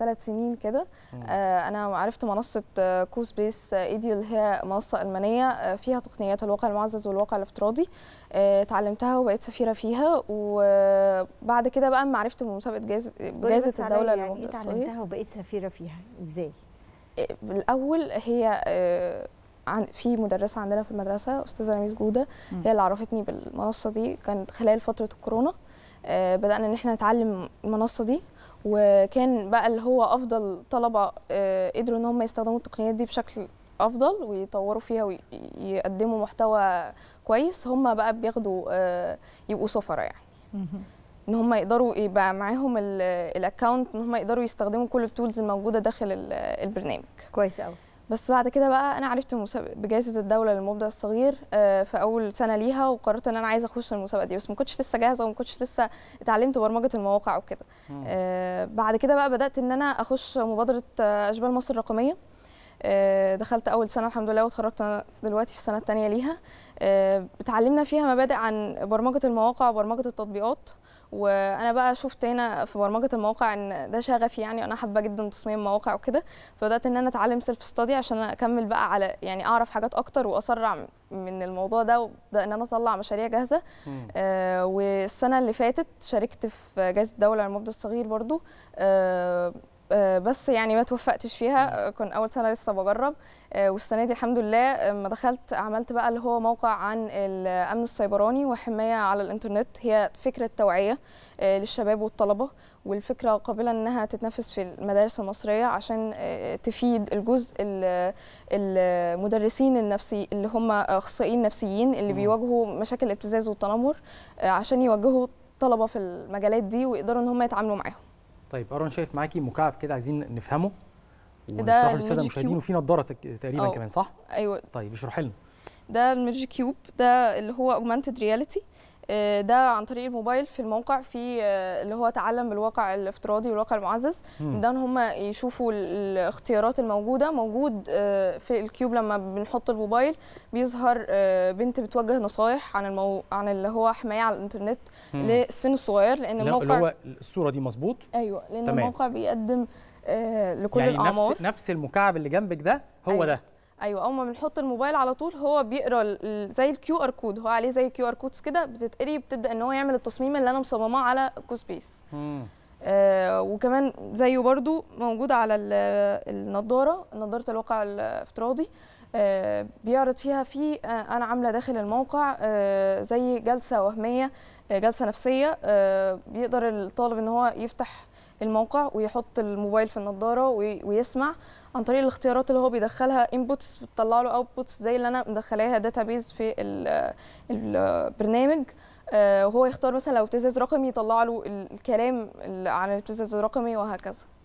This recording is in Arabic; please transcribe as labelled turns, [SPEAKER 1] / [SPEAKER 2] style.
[SPEAKER 1] ثلاث سنين كده آه، انا عرفت منصه آه، كوز بيس ايديو اللي هي منصه المانيه آه، فيها تقنيات الواقع المعزز والواقع الافتراضي اتعلمتها وبقيت سفيره فيها وبعد كده بقى ما عرفت بمسابقه جائزه جائزه الدوله يعني ايه اتعلمتها وبقيت سفيره فيها ازاي الاول هي عن في مدرسه عندنا في المدرسه استاذه رميس جوده هي اللي عرفتني بالمنصه دي كانت خلال فتره الكورونا بدانا ان احنا نتعلم المنصه دي وكان بقى اللي هو افضل طلبه آه، قدروا ان هم يستخدموا التقنيات دي بشكل افضل ويطوروا فيها ويقدموا محتوى كويس هم بقى بياخدوا آه، يبقوا سفراء يعني ان هم يقدروا يبقى معاهم الاكونت ان هم يقدروا يستخدموا كل التولز الموجوده داخل البرنامج كويس قوي بس بعد كده بقى انا عرفت بجائزه الدوله للمبدع الصغير آه، في اول سنه ليها وقررت ان انا عايزه اخش المسابقه دي بس ما كنتش لسه جاهزه وما كنتش لسه اتعلمت برمجه المواقع وكده آه، بعد كده بقى بدات ان انا اخش مبادره آه، اشبال مصر الرقميه دخلت اول سنه الحمد لله واتخرجت دلوقتي في السنه الثانيه ليها اتعلمنا فيها مبادئ عن برمجه المواقع وبرمجه التطبيقات وانا بقى شفت هنا في برمجه المواقع ان ده شغفي يعني انا حابه جدا تصميم مواقع وكده فبدات ان انا اتعلم سيلف ستادي عشان اكمل بقى على يعني اعرف حاجات اكتر واسرع من الموضوع ده وابدا ان انا اطلع مشاريع جاهزه آه والسنه اللي فاتت شاركت في جائزه الدوله للمبدع الصغير برضو آه آه، بس يعني ما توفقتش فيها آه، كنت اول سنه لسه بجرب آه، والسنه دي الحمد لله ما دخلت عملت بقى اللي هو موقع عن الامن السيبراني وحمايه على الانترنت هي فكره توعيه للشباب والطلبه والفكره قابله انها تتنفذ في المدارس المصريه عشان تفيد الجزء المدرسين النفسي اللي هم اخصائيين نفسيين اللي بيواجهوا مشاكل الابتزاز والتنمر عشان يوجهوا الطلبه في المجالات دي ويقدروا ان هم يتعاملوا معاهم طيب ارون شايف معاكي مكعب كده عايزين نفهمه ونشرحه للساده المشاهدين وفي نظاره تقريبا أوه. كمان صح؟ ايوه طيب اشرح لنا ده الميرج كيوب ده اللي هو اوجمانتد رياليتي آه، ده عن طريق الموبايل في الموقع في آه، اللي هو تعلم بالواقع الافتراضي والواقع المعزز ده ان هم يشوفوا الاختيارات الموجوده موجود آه، في الكيوب لما بنحط الموبايل بيظهر بنت بتوجه نصايح عن المو... عن اللي هو حمايه على الانترنت للسن الصغير لان الموقع اللي هو الصوره دي مظبوط ايوه لان تمام. الموقع بيقدم لكل يعني الاعمار نفس نفس المكعب اللي جنبك ده هو أيوة. ده ايوه اول ما بنحط الموبايل على طول هو بيقرا زي الكيو ار كود هو عليه زي كيو ار كودز كده بتتقري بتبدا ان هو يعمل التصميم اللي انا مصمماه على كوسبيس آه وكمان زيه برضو موجود على النضاره نضاره الواقع الافتراضي آه بيعرض فيها في آه انا عامله داخل الموقع آه زي جلسه وهميه آه جلسه نفسيه آه بيقدر الطالب ان هو يفتح الموقع ويحط الموبايل في النضاره ويسمع عن طريق الاختيارات اللي هو بيدخلها انبوتس بتطلع له اوتبوتس زي اللي انا مدخلاها داتابيز في البرنامج آه، وهو يختار مثلا لو ابتزاز رقمي يطلع له الكلام عن الابتزاز الرقمي وهكذا